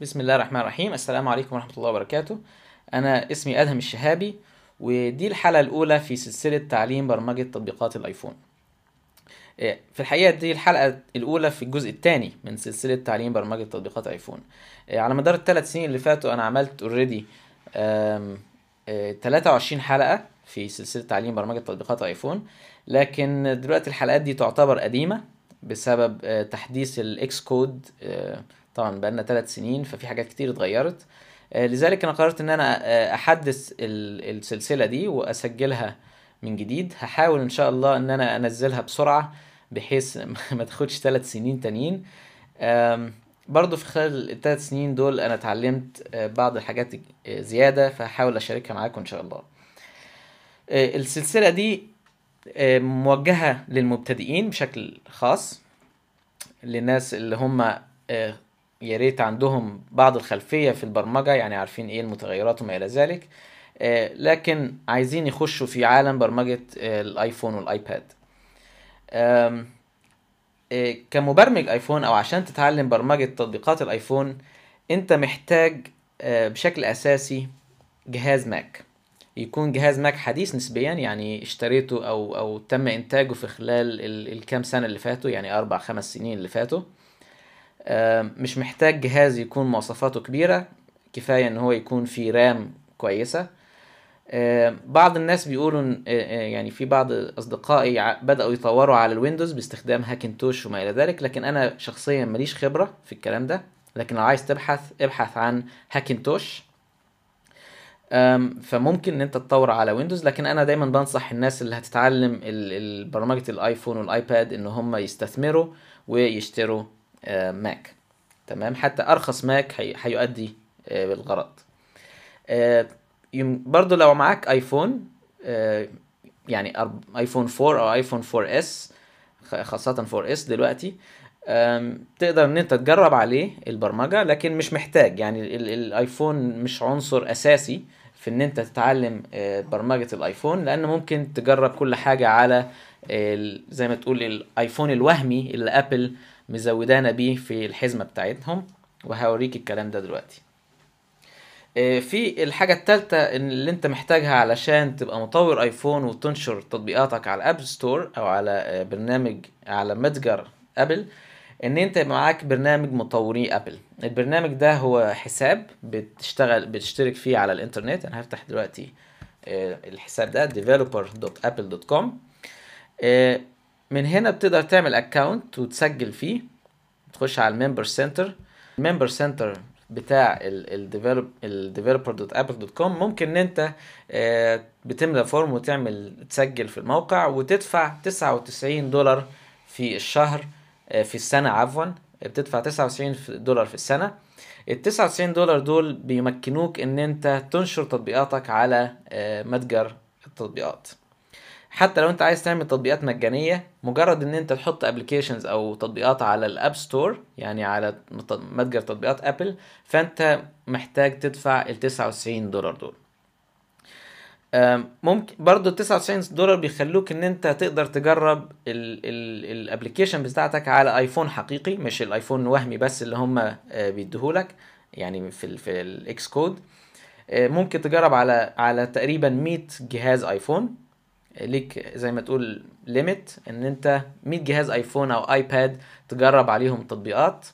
بسم الله الرحمن الرحيم السلام عليكم ورحمة الله وبركاته أنا اسمي أدهم الشهابي ودي الحلقة الأولى في سلسلة تعليم برمجة تطبيقات الآيفون إيه، في الحقيقة دي الحلقة الأولى في الجزء الثاني من سلسلة تعليم برمجة تطبيقات آيفون إيه، على مدار الثلاث سنين اللي فاتوا أنا عملت اوريدي إيه، 23 حلقة في سلسلة تعليم برمجة تطبيقات آيفون لكن دلوقتي الحلقات دي تعتبر قديمة بسبب آه، تحديث الإكس آه، كود طبعا بقالنا ثلاث سنين ففي حاجات كتير اتغيرت آه، لذلك انا قررت ان انا آه، احدث السلسله دي واسجلها من جديد هحاول ان شاء الله ان انا انزلها بسرعه بحيث ما تاخدش ثلاث سنين تانيين برضو في خلال الثلاث سنين دول انا اتعلمت آه، بعض الحاجات زياده فهحاول اشاركها معاكم ان شاء الله السلسله دي موجهه للمبتدئين بشكل خاص للناس اللي هم يا ريت عندهم بعض الخلفيه في البرمجه يعني عارفين ايه المتغيرات وما الى ذلك آه، لكن عايزين يخشوا في عالم برمجه آه، الايفون والايباد آه، كمبرمج ايفون او عشان تتعلم برمجه تطبيقات الايفون انت محتاج بشكل اساسي جهاز ماك يكون جهاز ماك حديث نسبيا يعني اشتريته او او تم انتاجه في خلال الكام سنه اللي فاتوا يعني اربع خمس سنين اللي فاتوا مش محتاج جهاز يكون مواصفاته كبيرة كفاية ان هو يكون فيه رام كويسة بعض الناس بيقولوا يعني في بعض اصدقائي بدأوا يطوروا على الويندوز باستخدام هاكنتوش وما الى ذلك لكن انا شخصيا ماليش خبرة في الكلام ده لكن لو عايز تبحث ابحث عن هاكنتوش فممكن ان انت تطور على ويندوز لكن انا دايما بنصح الناس اللي هتتعلم برمجة الايفون والايباد ان هم يستثمروا ويشتروا ماك آه، تمام حتى ارخص ماك هيؤدي آه، بالغرض آه، برضو لو معاك ايفون يعني ايفون 4 او ايفون 4 اس خاصة 4 اس دلوقتي تقدر ان انت تجرب عليه البرمجة لكن مش محتاج يعني الايفون مش عنصر اساسي في ان انت تتعلم برمجة الايفون لان ممكن تجرب كل حاجة على زي ما تقول الايفون الوهمي اللي ابل مزودانا بيه في الحزمة بتاعتهم وهوريك الكلام ده دلوقتي آه، في الحاجة التالتة اللي انت محتاجها علشان تبقى مطور ايفون وتنشر تطبيقاتك على الاب ستور او على آه، برنامج على متجر ابل ان انت معاك برنامج مطوري ابل البرنامج ده هو حساب بتشتغل بتشترك فيه على الانترنت انا هفتح دلوقتي آه، الحساب ده developer.apple.com من هنا بتقدر تعمل اكونت وتسجل فيه تخش على الممبر سنتر الممبر سنتر بتاع الديفلوبر دوت ابل دوت كوم ممكن ان انت آه، بتملى فورم وتعمل تسجل في الموقع وتدفع 99 دولار في الشهر آه، في السنه عفوا بتدفع 99 دولار في السنه ال 99 دولار دول بيمكنوك ان انت تنشر تطبيقاتك على آه، متجر التطبيقات حتى لو انت عايز تعمل تطبيقات مجانيه مجرد ان انت تحط ابلكيشنز او تطبيقات على الاب ستور يعني على متجر تطبيقات ابل فانت محتاج تدفع ال 99 دولار دول ممكن برضو ال 99 دولار بيخلوك ان انت تقدر تجرب الابلكيشن بتاعتك على ايفون حقيقي مش الايفون الوهمي بس اللي هم آه، بيديهولك يعني في الـ في الاكس آه، كود ممكن تجرب على على تقريبا 100 جهاز ايفون ليك زي ما تقول ليميت ان انت 100 جهاز ايفون او ايباد تجرب عليهم تطبيقات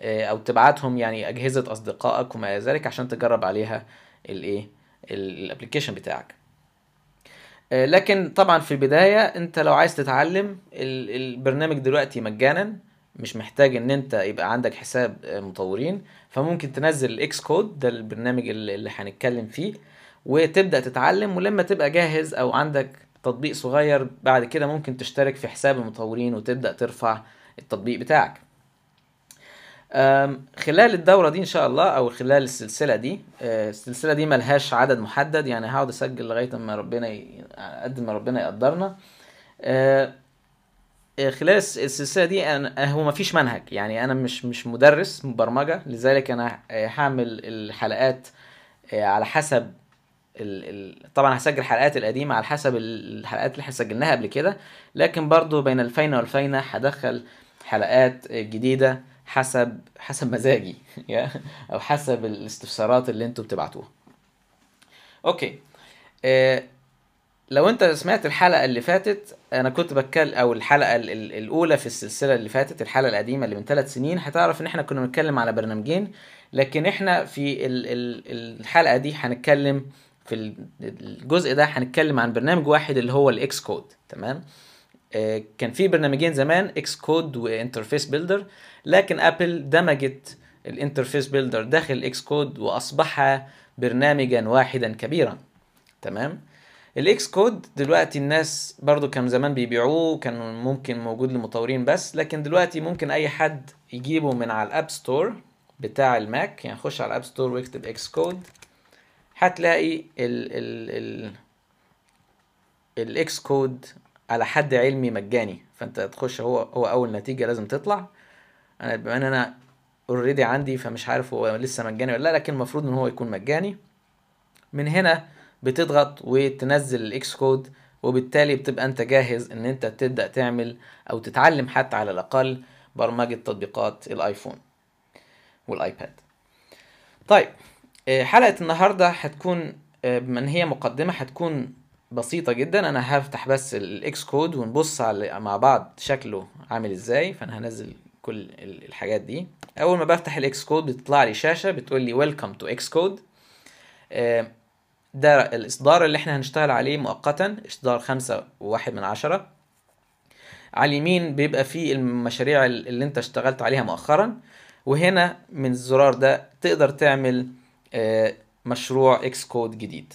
آه، او تبعتهم يعني اجهزه اصدقائك وما الى ذلك عشان تجرب عليها الايه الابلكيشن بتاعك آه، لكن طبعا في البدايه انت لو عايز تتعلم البرنامج دلوقتي مجانا مش محتاج ان انت يبقى عندك حساب آه، مطورين فممكن تنزل الاكس كود ده البرنامج اللي هنتكلم فيه وتبدا تتعلم ولما تبقى جاهز او عندك تطبيق صغير بعد كده ممكن تشترك في حساب المطورين وتبدأ ترفع التطبيق بتاعك خلال الدورة دي إن شاء الله أو خلال السلسلة دي أه، السلسلة دي ملهاش عدد محدد يعني هقعد أسجل لغاية ما ربنا قد ما ربنا يقدرنا أه، أه، خلال السلسله دي أنا هو مفيش منهج يعني انا مش مش مدرس برمجه لذلك انا هعمل الحلقات على حسب ال ال طبعا هسجل الحلقات القديمه على حسب الحلقات اللي احنا سجلناها قبل كده لكن برضو بين الفينه والفينه هدخل حلقات جديده حسب حسب مزاجي او حسب الاستفسارات اللي انتوا بتبعتوها اوكي إيه لو انت سمعت الحلقه اللي فاتت انا كنت بتكلم او الحلقه الاولى في السلسله اللي فاتت الحلقه القديمه اللي من ثلاث سنين هتعرف ان احنا كنا بنتكلم على برنامجين لكن احنا في الحلقه دي هنتكلم في الجزء ده هنتكلم عن برنامج واحد اللي هو الاكس كود تمام آه، كان في برنامجين زمان اكس كود وانترفيس بيلدر لكن ابل دمجت الانترفيس بيلدر داخل الاكس كود واصبح برنامجا واحدا كبيرا تمام الاكس كود دلوقتي الناس برضو كان زمان بيبيعوه كان ممكن موجود للمطورين بس لكن دلوقتي ممكن اي حد يجيبه من على الاب ستور بتاع الماك يعني خش على الاب ستور ويكتب اكس كود هتلاقي ال ال ال الاكس كود على حد علمي مجاني فانت تخش هو هو اول نتيجه لازم تطلع انا بما ان انا اوريدي عندي فمش عارف هو لسه مجاني ولا لا لكن المفروض ان هو يكون مجاني من هنا بتضغط وتنزل الاكس كود وبالتالي بتبقى انت جاهز ان انت تبدا تعمل او تتعلم حتى على الاقل برمجه تطبيقات الايفون والايباد طيب آه، حلقة النهاردة هتكون آه، بما ان هي مقدمة هتكون بسيطة جدا انا هفتح بس الاكس كود ونبص على مع بعض شكله عامل ازاي فانا هنزل كل الحاجات دي اول ما بفتح الاكس كود بتطلع لي شاشة بتقول لي ويلكم تو اكس كود ده الاصدار اللي احنا هنشتغل عليه مؤقتا اصدار خمسة وواحد من عشرة على اليمين بيبقى فيه المشاريع اللي انت اشتغلت عليها مؤخرا وهنا من الزرار ده تقدر تعمل مشروع اكس كود جديد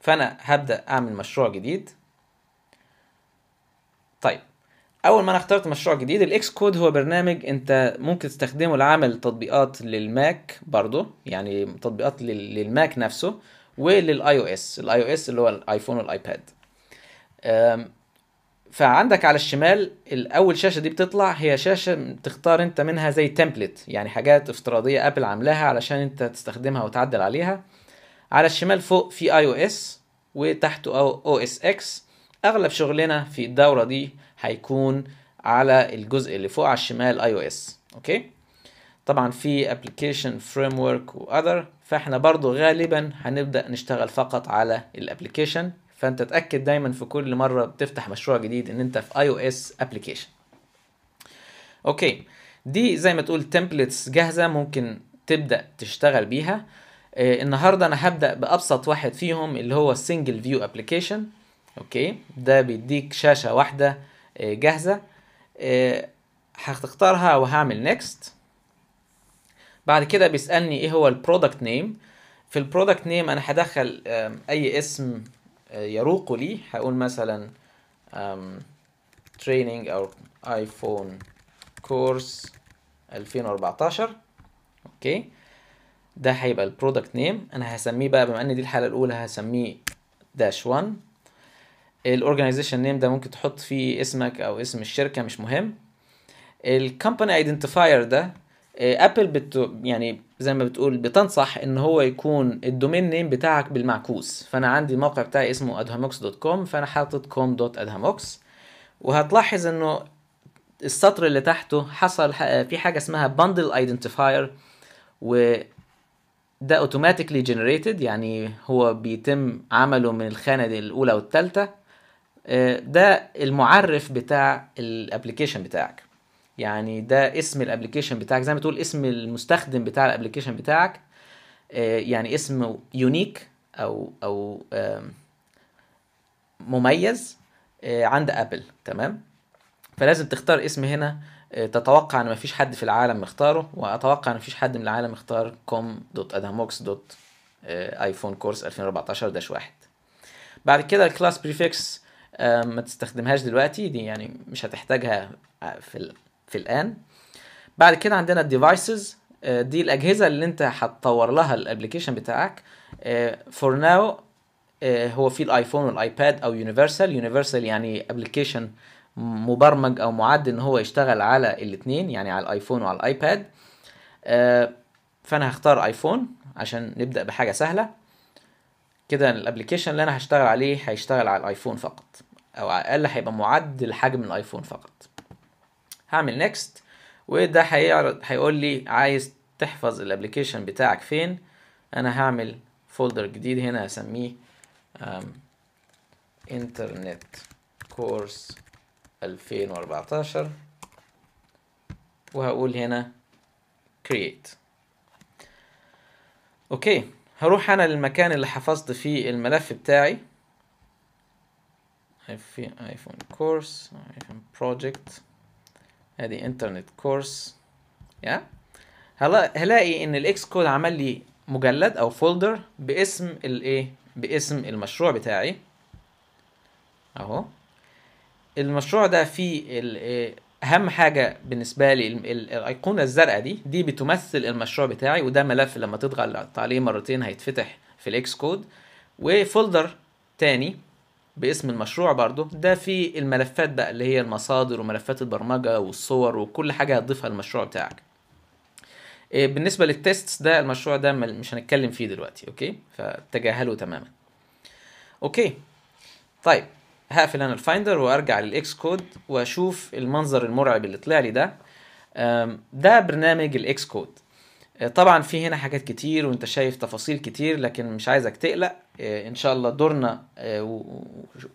فانا هبدا اعمل مشروع جديد طيب اول ما انا اخترت مشروع جديد الاكس كود هو برنامج انت ممكن تستخدمه لعمل تطبيقات للماك برضه يعني تطبيقات للماك نفسه وللاي او اس الاي او اس اللي هو الايفون والايباد فعندك على الشمال الاول شاشه دي بتطلع هي شاشه تختار انت منها زي تمبلت يعني حاجات افتراضيه ابل عاملاها علشان انت تستخدمها وتعدل عليها على الشمال فوق في اي او اس وتحته او اس اكس اغلب شغلنا في الدوره دي هيكون على الجزء اللي فوق على الشمال اي او اس اوكي طبعا في ابلكيشن فريم ورك واذر فاحنا برضو غالبا هنبدا نشتغل فقط على الابلكيشن فانت تاكد دايما في كل مره بتفتح مشروع جديد ان انت في اي او اس ابلكيشن اوكي دي زي ما تقول تمبلتس جاهزه ممكن تبدا تشتغل بيها آه، النهارده انا هبدا بابسط واحد فيهم اللي هو السنجل فيو ابلكيشن اوكي ده بيديك شاشه واحده آه، جاهزه آه، هتختارها وهعمل نيكست بعد كده بيسالني ايه هو البرودكت نيم في البرودكت نيم انا هدخل اي اسم يروق لي هقول مثلا training or iPhone course 2014 اوكي ده هيبقى البرودكت نيم انا هسميه بقى بما ان دي الحاله الاولى هسميه داش 1 الاورجانيزيشن نيم ده ممكن تحط فيه اسمك او اسم الشركه مش مهم الكومباني ايدنتيفاير ده ابل آه، بت يعني زي ما بتقول بتنصح ان هو يكون الدومين نيم بتاعك بالمعكوس فانا عندي الموقع بتاعي اسمه ادهاموكس دوت كوم فانا حاطط كوم دوت ادهاموكس وهتلاحظ انه السطر اللي تحته حصل في حاجه اسمها بندل ايدنتيفاير و ده اوتوماتيكلي جنريتد يعني هو بيتم عمله من الخانه دي الاولى والثالثه آه، ده المعرف بتاع الابلكيشن بتاعك يعني ده اسم الابلكيشن بتاعك زي ما تقول اسم المستخدم بتاع الابلكيشن بتاعك آه، يعني اسم يونيك او او مميز آه، عند ابل تمام فلازم تختار اسم هنا آه، تتوقع ان مفيش حد في العالم مختاره واتوقع ان مفيش حد من العالم اختار كوم دوت ادهموكس دوت ايفون كورس 2014 داش واحد بعد كده الكلاس بريفكس ما تستخدمهاش دلوقتي دي يعني مش هتحتاجها في في الان بعد كده عندنا الديفايسز آه، دي الاجهزه اللي انت هتطور لها الابلكيشن بتاعك فور آه، ناو آه، هو في الايفون والايباد او يونيفرسال يونيفرسال يعني ابلكيشن مبرمج او معد ان هو يشتغل على الاثنين يعني على الايفون وعلى الايباد فانا هختار ايفون عشان نبدا بحاجه سهله كده الابلكيشن اللي انا هشتغل عليه هيشتغل على الايفون فقط او على الاقل هيبقى معد لحجم الايفون فقط هعمل نيكست وده هيعرض هيقول لي عايز تحفظ الابلكيشن بتاعك فين انا هعمل فولدر جديد هنا اسميه انترنت كورس 2014 وهقول هنا create اوكي هروح انا للمكان اللي حفظت فيه الملف بتاعي ايفون كورس ايفون بروجكت ادي انترنت كورس يا هلا هلاقي ان الاكس كود عمل لي مجلد او فولدر باسم الايه باسم المشروع بتاعي اهو المشروع ده فيه اهم حاجه بالنسبه لي الايقونه الزرقاء دي دي بتمثل المشروع بتاعي وده ملف لما تضغط عليه مرتين هيتفتح في الاكس كود وفولدر تاني باسم المشروع برضه ده في الملفات بقى اللي هي المصادر وملفات البرمجه والصور وكل حاجه هتضيفها للمشروع بتاعك آه، بالنسبه للتيست ده المشروع ده مش هنتكلم فيه دلوقتي اوكي فتجاهله تماما اوكي طيب هقفل انا الفايندر وارجع للاكس كود واشوف المنظر المرعب اللي طلع لي ده ده برنامج الاكس كود آه، طبعا في هنا حاجات كتير وانت شايف تفاصيل كتير لكن مش عايزك تقلق آه، ان شاء الله دورنا آه،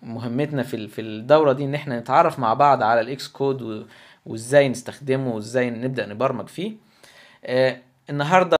ومهمتنا في في الدوره دي ان احنا نتعرف مع بعض على الاكس كود وازاي نستخدمه وازاي نبدا نبرمج فيه آه، النهارده